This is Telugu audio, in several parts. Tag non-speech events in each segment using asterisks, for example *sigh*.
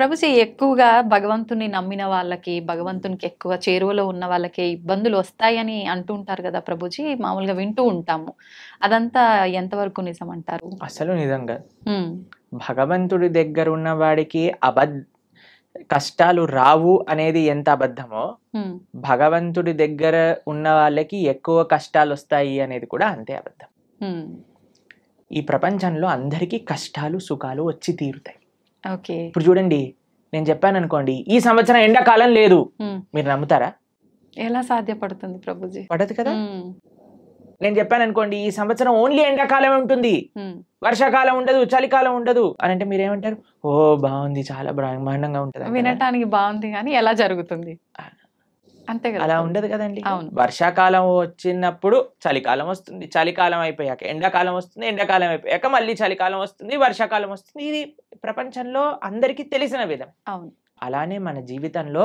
ప్రభుజీ ఎక్కువగా భగవంతుని నమ్మిన వాళ్ళకి భగవంతునికి ఎక్కువ చేరువలో ఉన్న వాళ్ళకి ఇబ్బందులు వస్తాయని అంటూ ఉంటారు కదా ప్రభుజీ మామూలుగా వింటూ ఉంటాము అదంతా ఎంతవరకు నిజం అంటారు అసలు నిజంగా భగవంతుడి దగ్గర ఉన్న వాడికి అబద్ధ కష్టాలు రావు అనేది ఎంత అబద్ధమో భగవంతుడి దగ్గర ఉన్న వాళ్ళకి ఎక్కువ కష్టాలు వస్తాయి అనేది కూడా అంతే అబద్ధం ఈ ప్రపంచంలో అందరికీ కష్టాలు సుఖాలు వచ్చి తీరుతాయి ఓకే ఇప్పుడు చూడండి నేను చెప్పాను అనుకోండి ఈ సంవత్సరం ఎండాకాలం లేదు మీరు నమ్ముతారా ఎలా సాధ్యపడుతుంది ప్రభుజీ పడదు కదా నేను చెప్పాను అనుకోండి ఈ సంవత్సరం ఓన్లీ ఎండాకాలం ఉంటుంది వర్షాకాలం ఉండదు చలికాలం ఉండదు అని అంటే మీరు ఏమంటారు ఓ బాగుంది చాలా బ్రహ్మాండంగా ఉంటుంది వినటానికి బాగుంది కానీ ఎలా జరుగుతుంది అంతే కదా అలా ఉండదు కదండి వర్షాకాలం వచ్చినప్పుడు చలికాలం వస్తుంది చలికాలం అయిపోయాక ఎండాకాలం వస్తుంది ఎండాకాలం అయిపోయాక మళ్ళీ చలికాలం వస్తుంది వర్షాకాలం వస్తుంది ఇది ప్రపంచంలో అందరికీ తెలిసిన విధం అవును అలానే మన జీవితంలో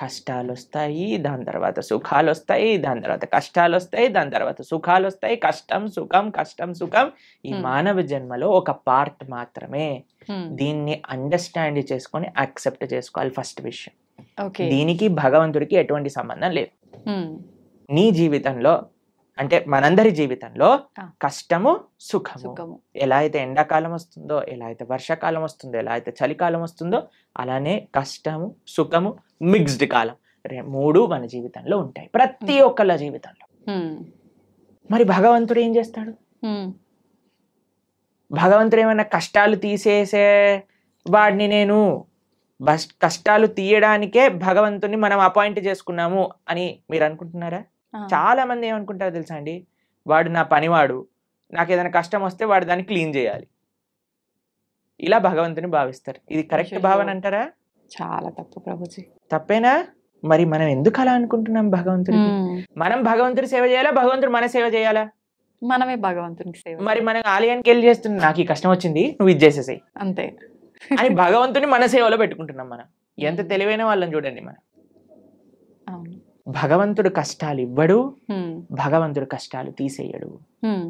కష్టాలు వస్తాయి దాని తర్వాత సుఖాలు వస్తాయి దాని తర్వాత కష్టాలు వస్తాయి దాని తర్వాత సుఖాలు వస్తాయి కష్టం సుఖం కష్టం సుఖం ఈ మానవ జన్మలో ఒక పార్ట్ మాత్రమే దీన్ని అండర్స్టాండ్ చేసుకొని యాక్సెప్ట్ చేసుకోవాలి ఫస్ట్ విషయం దీనికి భగవంతుడికి ఎటువంటి సంబంధం లేదు నీ జీవితంలో అంటే మనందరి జీవితంలో కష్టము సుఖము ఎలా అయితే ఎండాకాలం వస్తుందో ఎలా అయితే వర్షాకాలం వస్తుందో ఎలా అయితే చలికాలం వస్తుందో అలానే కష్టము సుఖము మిక్స్డ్ కాలం మూడు మన జీవితంలో ఉంటాయి ప్రతి ఒక్కళ్ళ జీవితంలో మరి భగవంతుడు ఏం చేస్తాడు భగవంతుడు ఏమైనా కష్టాలు తీసేసే వాడిని నేను బస్ కష్టాలు తీయడానికే భగవంతుని మనం అపాయింట్ చేసుకున్నాము అని మీరు అనుకుంటున్నారా చాలా మంది ఏమనుకుంటారో తెలుసా అండి వాడు నా పనివాడు నాకు ఏదైనా కష్టం వస్తే వాడు దాన్ని క్లీన్ చేయాలి ఇలా భగవంతుని భావిస్తారు ఇది కరెక్ట్ భావన అంటారా చాలా తప్పు ప్రభుజీ తప్పేనా మరి మనం ఎందుకు అలా అనుకుంటున్నాం భగవంతుని మనం భగవంతుడి సేవ చేయాలా భగవంతుడు మన సేవ చేయాలా మనమే భగవంతుని సేవ మరి మనం ఆలయానికి వెళ్ళి చేస్తున్నా నాకు ఈ కష్టం వచ్చింది నువ్వు ఇది చేసేసాయి అంతే అని *laughs* భగవంతుని మన సేవలో పెట్టుకుంటున్నాం మనం ఎంత hmm. తెలివైన వాళ్ళని చూడండి మనం భగవంతుడు కష్టాలు ఇవ్వడు hmm. భగవంతుడు కష్టాలు తీసేయడు hmm.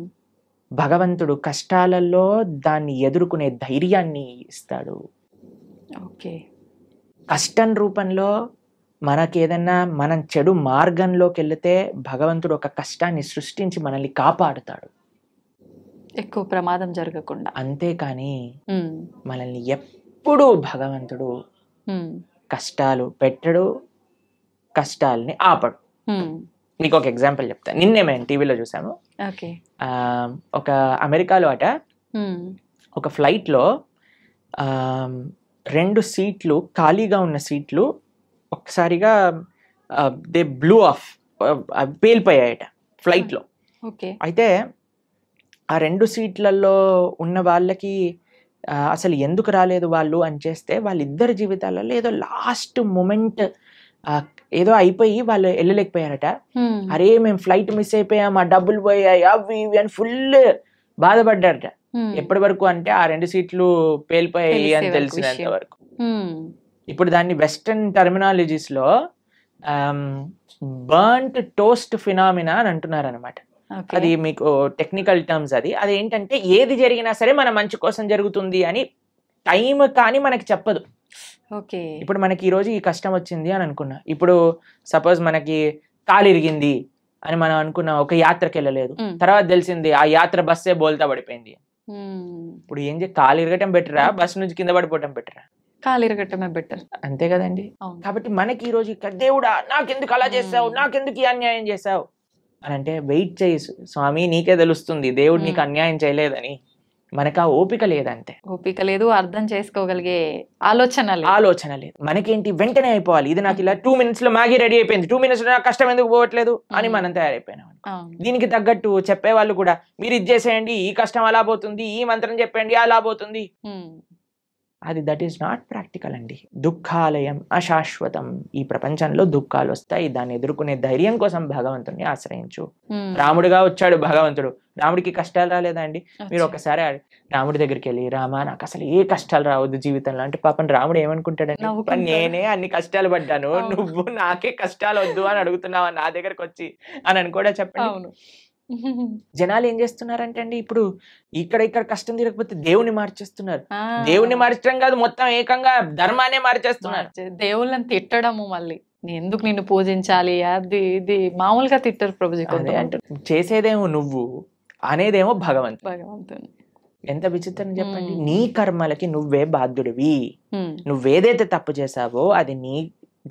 భగవంతుడు కష్టాలలో దాన్ని ఎదుర్కొనే ధైర్యాన్ని ఇస్తాడు ఓకే కష్టం రూపంలో మనకేదన్నా మనం చెడు మార్గంలోకి వెళితే భగవంతుడు ఒక కష్టాన్ని సృష్టించి మనల్ని కాపాడుతాడు ఎక్కువ ప్రమాదం జరగకుండా అంతేకాని మనల్ని ఎప్పుడూ భగవంతుడు కష్టాలు పెట్టడు కష్టాలని ఆపడు నీకు ఒక ఎగ్జాంపుల్ చెప్తా నిన్నే మేము టీవీలో చూసాము ఒక అమెరికాలో అట ఒక ఫ్లైట్లో రెండు సీట్లు ఖాళీగా ఉన్న సీట్లు ఒకసారిగా దే బ్లూ ఆఫ్ పేలిపోయాయట ఫ్లైట్లో అయితే ఆ రెండు సీట్లలో ఉన్న వాళ్ళకి అసలు ఎందుకు రాలేదు వాళ్ళు అని చేస్తే వాళ్ళిద్దరి జీవితాలలో ఏదో లాస్ట్ మూమెంట్ ఏదో అయిపోయి వాళ్ళు వెళ్ళలేకపోయారట అరే మేము ఫ్లైట్ మిస్ అయిపోయాం ఆ డబ్బులు పోయాయి అవి ఇవి అని ఫుల్ బాధపడ్డారట ఎప్పటి వరకు అంటే ఆ రెండు సీట్లు పేలిపోయాయి అని తెలిసినంత వరకు ఇప్పుడు దాన్ని వెస్టర్న్ టెర్మినాలజీస్ లో బర్న్ టోస్ట్ ఫినామినా అని అంటున్నారు అనమాట అది మీకు టెక్నికల్ టర్మ్స్ అది అది ఏంటంటే ఏది జరిగినా సరే మన మంచి కోసం జరుగుతుంది అని టైం కానీ మనకి చెప్పదు ఓకే ఇప్పుడు మనకి ఈరోజు ఈ కష్టం వచ్చింది అని అనుకున్నా ఇప్పుడు సపోజ్ మనకి కాలు ఇరిగింది అని మనం అనుకున్న ఒక యాత్రకి వెళ్ళలేదు తర్వాత తెలిసింది ఆ యాత్ర బస్సే బోల్తా పడిపోయింది ఇప్పుడు ఏం చేయ కాలు ఇరగటం బెటరా బస్ నుంచి కింద పడిపోవటం బెటరా కాలు ఇరగటమే బెటర్ అంతే కదండి కాబట్టి మనకి ఈ రోజు దేవుడా నాకెందుకు అలా చేసావు నాకెందుకు ఈ అన్యాయం చేసావు అని అంటే వెయిట్ చేయి స్వామి నీకే తెలుస్తుంది దేవుడు నీకు అన్యాయం చేయలేదని మనకు ఆ ఓపిక లేదంటే ఓపిక లేదు అర్థం చేసుకోగలిగే ఆలోచన ఆలోచన లేదు మనకేంటి వెంటనే అయిపోవాలి ఇది నాకు ఇలా టూ మినిట్స్ లో మ్యాగీ రెడీ అయిపోయింది టూ మినిట్స్ లో నాకు కష్టం ఎందుకు పోవట్లేదు అని మనం తయారైపోయినాం దీనికి తగ్గట్టు చెప్పేవాళ్ళు కూడా మీరు ఇది చేసేయండి ఈ కష్టం అలా పోతుంది ఈ మంత్రం చెప్పండి అలా పోతుంది అది దట్ ఈస్ నాట్ ప్రాక్టికల్ అండి దుఃఖాలయం అశాశ్వతం ఈ ప్రపంచంలో దుఃఖాలు వస్తాయి దాన్ని ఎదుర్కొనే ధైర్యం కోసం భగవంతుని ఆశ్రయించు రాముడిగా వచ్చాడు భగవంతుడు రాముడికి కష్టాలు రాలేదా అండి మీరు ఒకసారి రాముడి దగ్గరికి వెళ్ళి రామా నాకు అసలు ఏ కష్టాలు రావద్దు జీవితంలో అంటే పాపం రాముడు ఏమనుకుంటాడండి నేనే అన్ని కష్టాలు పడ్డాను నువ్వు నాకే కష్టాలు వద్దు అని అడుగుతున్నావా నా దగ్గరకు వచ్చి అని అని కూడా చెప్పండి *laughs* జనాలు ఏం చేస్తున్నారంటే అండి ఇప్పుడు ఇక్కడ ఇక్కడ కష్టం తీరకపోతే దేవుని మార్చేస్తున్నారు దేవుని మార్చడం కాదు మొత్తం ఏకంగా ధర్మాన్ని మార్చేస్తున్నారు దేవుళ్ళని తిట్టడము మళ్ళీ ఎందుకు నిన్ను పూజించాలి అది ఇది మామూలుగా తిట్టరు ప్రభుజీ అంటే చేసేదేమో నువ్వు అనేదేమో భగవంతు భగవంతుని ఎంత విచిత్రం చెప్పండి నీ కర్మలకి నువ్వే బాధ్యుడివి నువ్వేదైతే తప్పు చేసావో అది నీ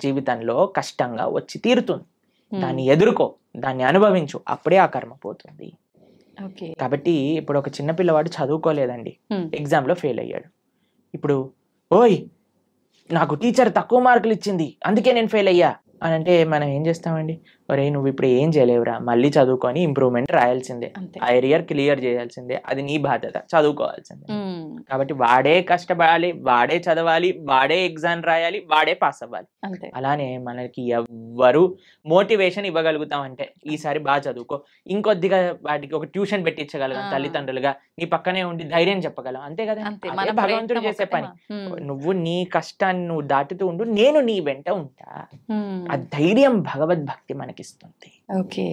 జీవితంలో కష్టంగా వచ్చి తీరుతుంది దాన్ని hmm. ఎదుర్కో దాన్ని అనుభవించు అప్పుడే ఆ కర్మ పోతుంది కాబట్టి ఇప్పుడు ఒక చిన్న పిల్లవాడు చదువుకోలేదండి hmm. ఎగ్జామ్ లో ఫెయిల్ అయ్యాడు ఇప్పుడు ఓయ్ నాకు టీచర్ తక్కువ మార్కులు ఇచ్చింది అందుకే నేను ఫెయిల్ అయ్యా అని అంటే మనం ఏం చేస్తామండి ఒరే నువ్వు ఇప్పుడు ఏం చేయలేవురా మళ్ళీ చదువుకొని ఇంప్రూవ్మెంట్ రాయాల్సిందే ఆ ఎరియర్ క్లియర్ చేయాల్సిందే అది నీ బాధ్యత చదువుకోవాల్సిందే కాబట్టి వాడే కష్టపడాలి వాడే చదవాలి వాడే ఎగ్జామ్ రాయాలి వాడే పాస్ అవ్వాలి అలానే మనకి ఎవ్వరు మోటివేషన్ ఇవ్వగలుగుతాం అంటే ఈసారి బాగా చదువుకో ఇంకొద్దిగా వాటికి ఒక ట్యూషన్ పెట్టించగలం తల్లిదండ్రులుగా నీ పక్కనే ఉండి ధైర్యం చెప్పగలం అంతే కదా భగవంతుడు చేసే పని నువ్వు నీ కష్టాన్ని నువ్వు దాటుతూ ఉండు నేను నీ వెంట ఉంటా ఆ ధైర్యం భగవద్భక్తి మనకి ఇస్తుంది ఓకే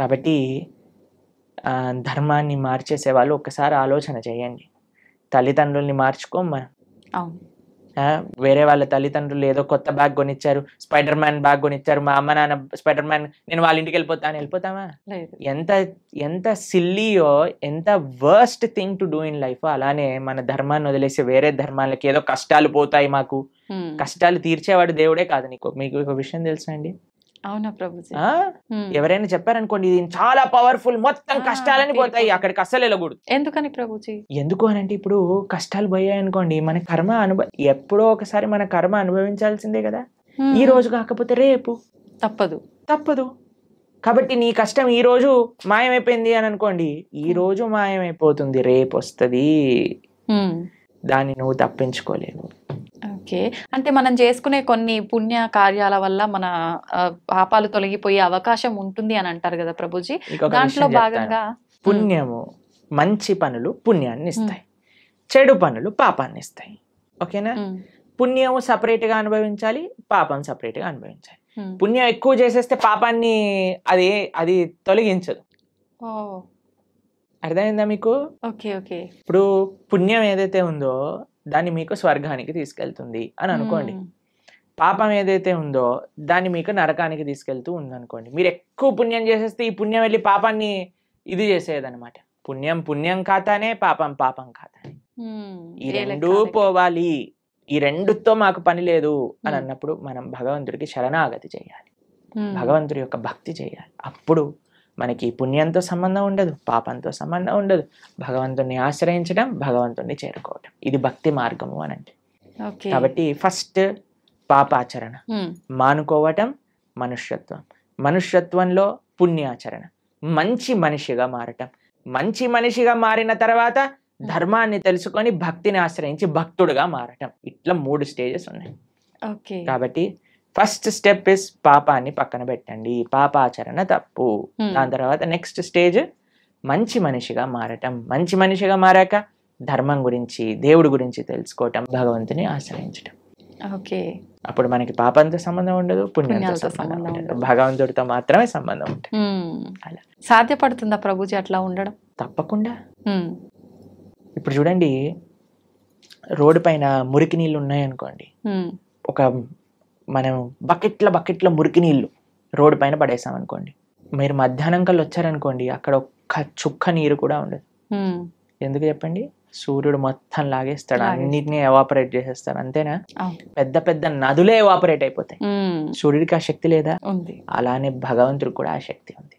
కాబట్టి ధర్మాన్ని మార్చేసే వాళ్ళు ఒక్కసారి ఆలోచన చేయండి తల్లిదండ్రుల్ని మార్చుకోమ్మా వేరే వాళ్ళ తల్లిదండ్రులు ఏదో కొత్త బ్యాగ్ కొనిచ్చారు స్పైడర్ మ్యాన్ బ్యాగ్ కొనిచ్చారు మా అమ్మ నాన్న స్పైడర్ మ్యాన్ నేను వాళ్ళ ఇంటికి వెళ్ళిపోతాను వెళ్ళిపోతామా ఎంత ఎంత సిల్లీయో ఎంత worst thing to do in life అలానే మన ధర్మాన్ని వదిలేసి వేరే ధర్మాలకి ఏదో కష్టాలు పోతాయి మాకు కష్టాలు తీర్చేవాడు దేవుడే కాదు నీకు మీకు ఒక విషయం తెలుసా అండి అవునా ప్రభుజీ ఎవరైనా చెప్పారనుకోండి ఇది చాలా పవర్ఫుల్ మొత్తం కష్టాలని పోతాయి అక్కడికి అస్సలు వెళ్ళకూడదు ఎందుకని ప్రభుజీ ఎందుకు అని అంటే ఇప్పుడు కష్టాలు పోయాయి అనుకోండి మన కర్మ అనుభవ ఎప్పుడో ఒకసారి మన కర్మ అనుభవించాల్సిందే కదా ఈ రోజు కాకపోతే రేపు తప్పదు తప్పదు కాబట్టి నీ కష్టం ఈ రోజు మాయమైపోయింది అని అనుకోండి ఈ రోజు మాయమైపోతుంది రేపు వస్తుంది దాన్ని నువ్వు తప్పించుకోలేవు ఓకే అంటే మనం చేసుకునే కొన్ని పుణ్య కార్యాల వల్ల మన పాపాలు తొలగిపోయే అవకాశం ఉంటుంది అని అంటారు కదా ప్రభుజీ దాంట్లో భాగంగా పుణ్యము మంచి పనులు పుణ్యాన్ని ఇస్తాయి చెడు పనులు పాపాన్ని ఇస్తాయి ఓకేనా పుణ్యము సపరేట్గా అనుభవించాలి పాపం సపరేట్గా అనుభవించాలి పుణ్యం ఎక్కువ చేసేస్తే పాపాన్ని అది అది తొలగించదు అర్థమైందా మీకు ఓకే ఓకే ఇప్పుడు పుణ్యం ఏదైతే ఉందో దాన్ని మీకు స్వర్గానికి తీసుకెళ్తుంది అని అనుకోండి పాపం ఏదైతే ఉందో దాన్ని మీకు నరకానికి తీసుకెళ్తూ ఉందనుకోండి మీరు ఎక్కువ పుణ్యం చేసేస్తే ఈ పుణ్యం వెళ్ళి పాపాన్ని ఇది చేసేదనమాట పుణ్యం పుణ్యం ఖాతానే పాపం పాపం ఖాతానే ఈ రెండు పోవాలి ఈ రెండుతో మాకు పని లేదు అని అన్నప్పుడు మనం భగవంతుడికి శరణాగతి చేయాలి భగవంతుడి యొక్క భక్తి చేయాలి అప్పుడు మనకి పుణ్యంతో సంబంధం ఉండదు పాపంతో సంబంధం ఉండదు భగవంతుణ్ణి ఆశ్రయించడం భగవంతుణ్ణి చేరుకోవడం ఇది భక్తి మార్గము అని అంటే కాబట్టి ఫస్ట్ పాపాచరణ మానుకోవటం మనుష్యత్వం మనుష్యత్వంలో పుణ్యాచరణ మంచి మనిషిగా మారటం మంచి మనిషిగా మారిన తర్వాత ధర్మాన్ని తెలుసుకొని భక్తిని ఆశ్రయించి భక్తుడుగా మారటం ఇట్లా మూడు స్టేజెస్ ఉన్నాయి కాబట్టి ఫస్ట్ స్టెప్ ఇస్ పాపాన్ని పక్కన పెట్టండి పాపాచరణ తప్పు hmm. దాని తర్వాత నెక్స్ట్ స్టేజ్ మంచి మనిషిగా మారటం మంచి మనిషిగా మారాక ధర్మం గురించి దేవుడి గురించి తెలుసుకోవటం భగవంతుని ఆశ్రయించటం ఓకే అప్పుడు మనకి పాపంతో సంబంధం ఉండదు పుణ్యంతో సంబంధం ఉండదు భగవంతుడితో మాత్రమే సంబంధం ఉంటుంది hmm. అలా సాధ్యపడుతుందా ప్రభుజీ అట్లా ఉండడం తప్పకుండా hmm. ఇప్పుడు చూడండి రోడ్డు పైన మురికి నీళ్ళు ఉన్నాయనుకోండి ఒక మనం బకెట్ల బకెట్ల మురికి నీళ్ళు రోడ్డు పైన పడేసామనుకోండి మీరు మధ్యాహ్నం కల్లా వచ్చారనుకోండి అక్కడ ఒక్క చుక్క నీరు కూడా ఉండదు ఎందుకు చెప్పండి సూర్యుడు మొత్తం లాగేస్తాడు అన్నిటిని ఎవాపరేట్ చేసేస్తాడు అంతేనా పెద్ద పెద్ద నదులే ఎవాపరేట్ అయిపోతాయి సూర్యుడికి ఆ శక్తి లేదా అలానే భగవంతుడికి కూడా ఆ శక్తి ఉంది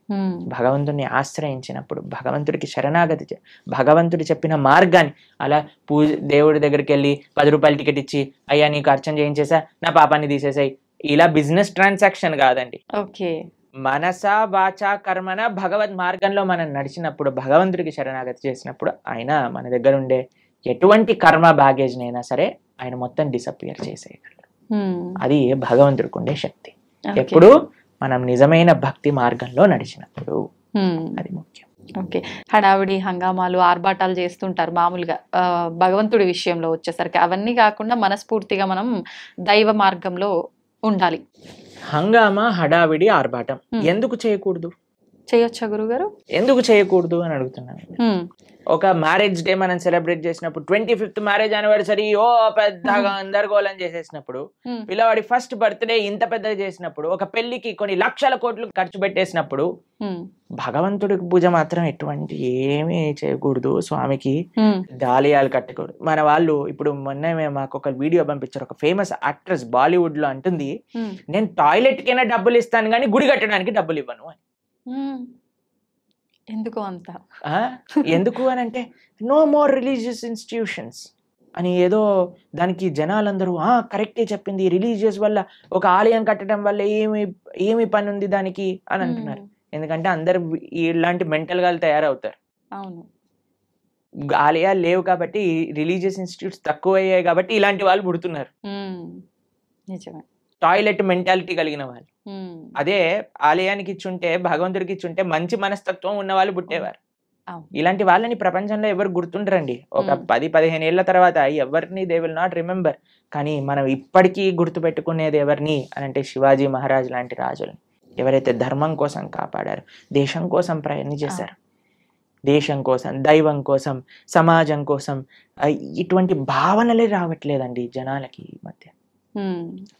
భగవంతుని ఆశ్రయించినప్పుడు భగవంతుడికి శరణాగతి భగవంతుడు చెప్పిన మార్గాన్ని అలా పూజ దేవుడి దగ్గరికి వెళ్ళి పది రూపాయలు టికెట్ ఇచ్చి అయ్యా నీకు అర్చన చేయించేసా నా పాపాన్ని తీసేసాయి ఇలా బిజినెస్ ట్రాన్సాక్షన్ కాదండి ఓకే మనసా వాచా కర్మన భగవద్ మార్గంలో మనం నడిచినప్పుడు భగవంతుడికి శరణాగతి చేసినప్పుడు ఆయన మన దగ్గర ఉండే ఎటువంటి కర్మ అయినా సరే ఆయన మొత్తం డిసప్పియర్ చేసేయగలరు అది భగవంతుడికి ఉండే శక్తి ఎప్పుడు మనం నిజమైన భక్తి మార్గంలో నడిచినప్పుడు అది ముఖ్యం ఓకే హడావిడి హంగామాలు ఆర్భాటాలు చేస్తుంటారు మామూలుగా భగవంతుడి విషయంలో వచ్చేసరికి అవన్నీ కాకుండా మనస్ఫూర్తిగా మనం దైవ మార్గంలో ఉండాలి హంగామా హడావిడి ఆర్భాటం ఎందుకు చేయకూడదు చేయొచ్చా గురుగారు ఎందుకు చేయకూడదు అని అడుగుతున్నాను ఒక మ్యారేజ్ డే మనం సెలబ్రేట్ చేసినప్పుడు ట్వంటీ ఫిఫ్త్ మ్యారేజ్ యానివర్సరీ ఓ పెద్దగా అందరగోళం చేసేసినప్పుడు పిల్లవాడి ఫస్ట్ బర్త్డే ఇంత పెద్దగా చేసినప్పుడు ఒక పెళ్లికి కొన్ని లక్షల కోట్లు ఖర్చు పెట్టేసినప్పుడు భగవంతుడికి పూజ మాత్రం ఎటువంటి ఏమీ చేయకూడదు స్వామికి దాలియాలు కట్టకూడదు మన వాళ్ళు ఇప్పుడు మొన్న మాకు ఒక వీడియో పంపించారు ఒక ఫేమస్ యాక్ట్రెస్ బాలీవుడ్ లో అంటుంది నేను టాయిలెట్ కైనా డబ్బులు ఇస్తాను కానీ గుడి కట్టడానికి డబ్బులు ఇవ్వను అని ఎందుకు అంత ఎందుకు అని అంటే నో మోర్ రిలీజియస్ ఇన్స్టిట్యూషన్స్ అని ఏదో దానికి జనాలందరూ కరెక్టే చెప్పింది రిలీజియస్ వల్ల ఒక ఆలయం కట్టడం వల్ల ఏమి ఏమి పని ఉంది దానికి అని అంటున్నారు ఎందుకంటే అందరు ఇలాంటి మెంటల్ గా తయారవుతారు అవును ఆలయాలు లేవు కాబట్టి రిలీజియస్ ఇన్స్టిట్యూట్స్ తక్కువ అయ్యాయి కాబట్టి ఇలాంటి వాళ్ళు పుడుతున్నారు నిజమే టాయిలెట్ మెంటాలిటీ కలిగిన వాళ్ళు అదే ఆలయానికి ఇచ్చుంటే భగవంతుడికి ఇచ్చుంటే మంచి మనస్తత్వం ఉన్న వాళ్ళు పుట్టేవారు ఇలాంటి వాళ్ళని ప్రపంచంలో ఎవరు గుర్తుండరండి ఒక పది పదిహేను ఏళ్ల తర్వాత ఎవరిని దే విల్ నాట్ రిమెంబర్ కానీ మనం ఇప్పటికీ గుర్తు పెట్టుకునేది ఎవరిని అనంటే శివాజీ మహారాజ్ లాంటి రాజులని ఎవరైతే ధర్మం కోసం కాపాడారు దేశం కోసం ప్రయత్నం చేశారు దేశం కోసం దైవం కోసం సమాజం కోసం ఇటువంటి భావనలే రావట్లేదండి జనాలకి ఈ మధ్య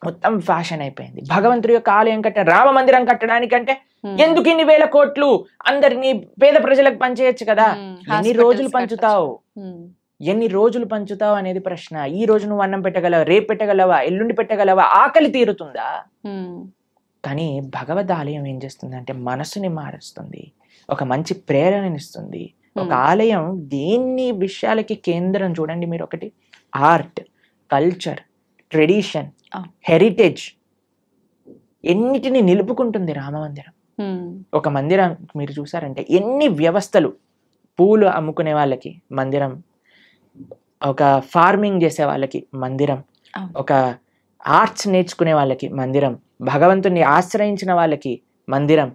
మొత్తం ఫ్యాషన్ అయిపోయింది భగవంతుడి యొక్క ఆలయం కట్ట రామ మందిరం కట్టడానికంటే ఎందుకు ఇన్ని వేల కోట్లు అందరినీ పేద ప్రజలకు పంచేయచ్చు కదా ఎన్ని రోజులు పంచుతావు ఎన్ని రోజులు పంచుతావు అనేది ప్రశ్న ఈ రోజు నువ్వు అన్నం పెట్టగలవా రేపు పెట్టగలవా ఎల్లుండి పెట్టగలవా ఆకలి తీరుతుందా కానీ భగవద్ ఆలయం ఏం చేస్తుందంటే మనసుని మారుస్తుంది ఒక మంచి ప్రేరణనిస్తుంది ఒక ఆలయం దేన్ని విషయాలకి కేంద్రం చూడండి మీరు ఒకటి ఆర్ట్ కల్చర్ ట్రెడిషన్ హెరిటేజ్ ఎన్నిటిని నిలుపుకుంటుంది రామమందిరం ఒక మందిరం మీరు చూసారంటే ఎన్ని వ్యవస్థలు పూలు అమ్ముకునే వాళ్ళకి మందిరం ఒక ఫార్మింగ్ చేసే వాళ్ళకి మందిరం ఒక ఆర్ట్స్ నేర్చుకునే వాళ్ళకి మందిరం భగవంతుని ఆశ్రయించిన వాళ్ళకి మందిరం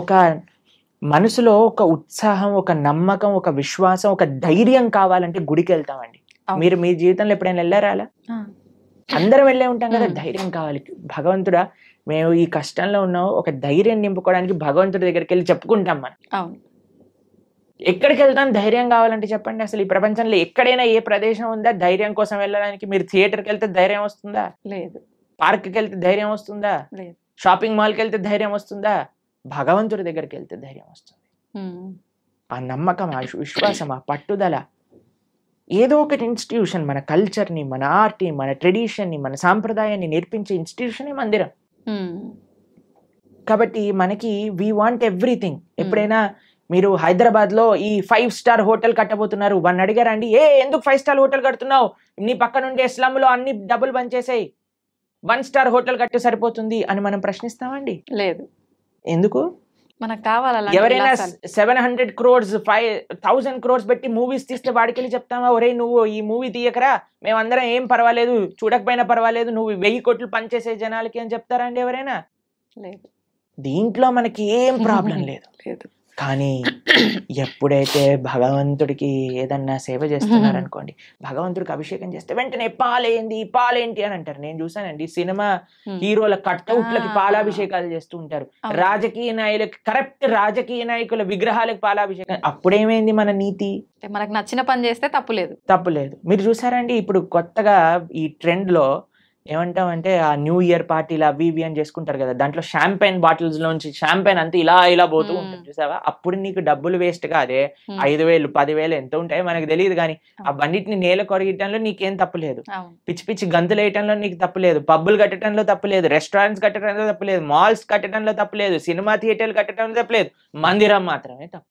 ఒక మనసులో ఒక ఉత్సాహం ఒక నమ్మకం ఒక విశ్వాసం ఒక ధైర్యం కావాలంటే గుడికి వెళ్తామండి మీరు మీ జీవితంలో ఎప్పుడైనా వెళ్ళారా అందరం వెళ్ళే ఉంటాం కదా ధైర్యం కావాలి భగవంతుడా మేము ఈ కష్టంలో ఉన్నాం ఒక ధైర్యం నింపుకోవడానికి భగవంతుడి దగ్గరికి వెళ్ళి చెప్పుకుంటాం మనం ఎక్కడికి వెళ్తాం ధైర్యం కావాలంటే చెప్పండి అసలు ఈ ప్రపంచంలో ఎక్కడైనా ఏ ప్రదేశం ఉందా ధైర్యం కోసం వెళ్ళడానికి మీరు థియేటర్కి వెళ్తే ధైర్యం వస్తుందా లేదు పార్క్కి వెళ్తే ధైర్యం వస్తుందా లేదు షాపింగ్ మాల్కి వెళ్తే ధైర్యం వస్తుందా భగవంతుడి దగ్గరికి వెళ్తే ధైర్యం వస్తుంది ఆ నమ్మకం ఆ విశ్వాసం ఆ పట్టుదల ఏదో ఒకటి ఇన్స్టిట్యూషన్ మన కల్చర్ని మన ఆర్ట్ని మన ట్రెడిషన్ని మన సాంప్రదాయాన్ని నేర్పించే ఇన్స్టిట్యూషనే మందిరం hmm. కాబట్టి మనకి వీ వాంట్ ఎవ్రీథింగ్ ఎప్పుడైనా మీరు హైదరాబాద్ లో ఈ ఫైవ్ స్టార్ హోటల్ కట్టబోతున్నారు వన్ అడిగారండి ఏ ఎందుకు ఫైవ్ స్టార్ హోటల్ కడుతున్నావు నీ పక్కన ఉండే స్లమ్లో అన్ని డబ్బులు బంద్ వన్ స్టార్ హోటల్ కట్టే సరిపోతుంది అని మనం ప్రశ్నిస్తామండి లేదు ఎందుకు మనకు కావాలి ఎవరైనా seven hundred crores five thousand crores పెట్టి మూవీస్ తీస్తే వాడికెళ్ళి చెప్తావా ఒరే నువ్వు ఈ మూవీ తీయకరా మేమందరం ఏం పర్వాలేదు చూడకపోయినా పర్వాలేదు నువ్వు వెయ్యి కోట్లు పనిచేసే జనాలకి అని చెప్తారా అండి ఎవరైనా లేదు దీంట్లో మనకి ఏం *laughs* ప్రాబ్లం లేదు లేదు కానీ *clears throat* ఎప్పుడైతే భగవంతుడికి ఏదన్నా సేవ చేస్తున్నారు అనుకోండి భగవంతుడికి అభిషేకం చేస్తే వెంటనే పాలేంది పాలేంటి అని అంటారు నేను చూసానండి సినిమా హీరోల కట్అవుట్లకి పాలాభిషేకాలు చేస్తూ ఉంటారు రాజకీయ నాయకులకి కరెక్ట్ రాజకీయ నాయకుల విగ్రహాలకు పాలాభిషేకం అప్పుడేమైంది మన నీతి మనకు నచ్చిన పని చేస్తే తప్పులేదు తప్పులేదు మీరు చూసారండి ఇప్పుడు కొత్తగా ఈ ట్రెండ్ లో ఏమంటామంటే ఆ న్యూ ఇయర్ పార్టీలు అవి ఇవి అని చేసుకుంటారు కదా దాంట్లో షాంపైన్ బాటిల్స్ లోంచి షాంపైన్ అంతా ఇలా ఇలా పోతూ ఉంటుంది చూసావా అప్పుడు నీకు డబ్బులు వేస్ట్ కాదే ఐదు వేలు పదివేలు ఎంత ఉంటాయో మనకు తెలియదు కానీ అవన్నిటిని నేల కొరగటంలో నీకేం లేదు పిచ్చి పిచ్చి గంతులు వేయటంలో నీకు తప్పు లేదు పబ్బులు కట్టడంలో లేదు రెస్టారెంట్స్ కట్టడంలో లేదు మాల్స్ కట్టడంలో లేదు సినిమా థియేటర్లు కట్టడంలో తప్పలేదు మందిరం మాత్రమే తప్పు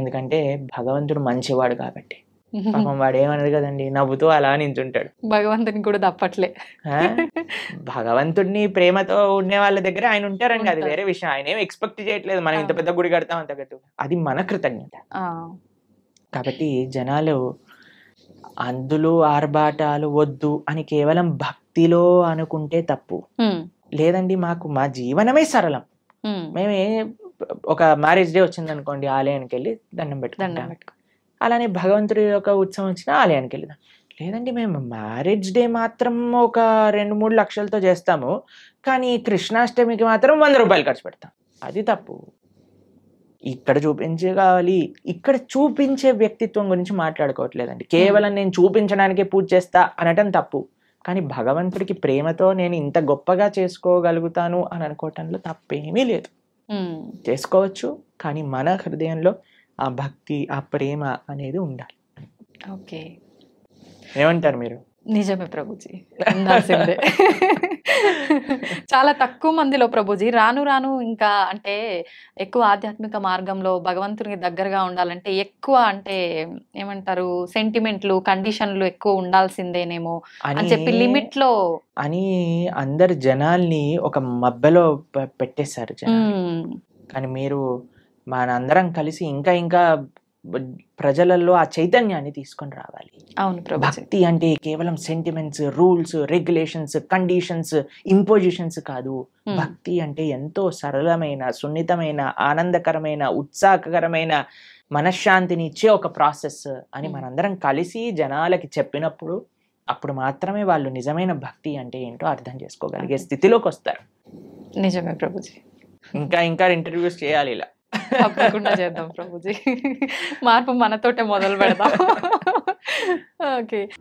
ఎందుకంటే భగవంతుడు మంచివాడు కాబట్టి పాపం వాడు కదండి నవ్వుతూ అలా నించుంటాడు భగవంతుని కూడా తప్పట్లే భగవంతుడిని ప్రేమతో ఉండే వాళ్ళ దగ్గర ఆయన ఉంటారండి అది వేరే విషయం ఆయన ఏం ఎక్స్పెక్ట్ చేయట్లేదు మనం ఇంత పెద్ద గుడి కడతాం అంత గట్టు అది మన కృతజ్ఞత కాబట్టి జనాలు అందులు ఆర్భాటాలు వద్దు అని కేవలం భక్తిలో అనుకుంటే తప్పు లేదండి మాకు మా జీవనమే సరళం మేమే ఒక మ్యారేజ్ డే వచ్చింది అనుకోండి ఆలయానికి వెళ్ళి దండం పెట్టుకుంటాం అలానే భగవంతుడి యొక్క ఉత్సవం వచ్చినా ఆలయానికి వెళ్దాం లేదండి మేము మ్యారేజ్ డే మాత్రం ఒక రెండు మూడు లక్షలతో చేస్తాము కానీ కృష్ణాష్టమికి మాత్రం వంద రూపాయలు ఖర్చు పెడతాం అది తప్పు ఇక్కడ చూపించగాలి ఇక్కడ చూపించే వ్యక్తిత్వం గురించి మాట్లాడుకోవట్లేదండి కేవలం నేను చూపించడానికే పూజ చేస్తా అనటం తప్పు కానీ భగవంతుడికి ప్రేమతో నేను ఇంత గొప్పగా చేసుకోగలుగుతాను అని అనుకోవటంలో తప్పేమీ లేదు చేసుకోవచ్చు కానీ మన హృదయంలో ఆ భక్తి ఆ ప్రేమ అనేది ఉండాలి ఓకే ఏమంటారు మీరు నిజమే ప్రభుజీ చాలా తక్కువ మందిలో ప్రభుజీ రాను రాను ఇంకా అంటే ఎక్కువ ఆధ్యాత్మిక మార్గంలో భగవంతునికి దగ్గరగా ఉండాలంటే ఎక్కువ అంటే ఏమంటారు సెంటిమెంట్లు కండిషన్లు ఎక్కువ ఉండాల్సిందేనేమో అని చెప్పి లిమిట్ లో అని అందరు జనాల్ని ఒక మబ్బలో పెట్టేశారు కానీ మీరు మనందరం కలిసి ఇంకా ఇంకా ప్రజలలో ఆ చైతన్యాన్ని తీసుకొని రావాలి అవును భక్తి అంటే కేవలం sentiments rules regulations conditions impositions కాదు భక్తి అంటే ఎంతో సరళమైన సున్నితమైన ఆనందకరమైన ఉత్సాహకరమైన మనశ్శాంతిని ఇచ్చే ఒక ప్రాసెస్ అని మనందరం కలిసి జనాలకి చెప్పినప్పుడు అప్పుడు మాత్రమే వాళ్ళు నిజమైన భక్తి అంటే ఏంటో అర్థం చేసుకోగలిగే స్థితిలోకి వస్తారు నిజమే ప్రభుజీ ఇంకా ఇంకా ఇంటర్వ్యూస్ చేయాలి ఇలా తప్పకుండా చేద్దాం ప్రభుజీ మార్పు మనతోటే మొదలు పెడదాం *laughs* ఓకే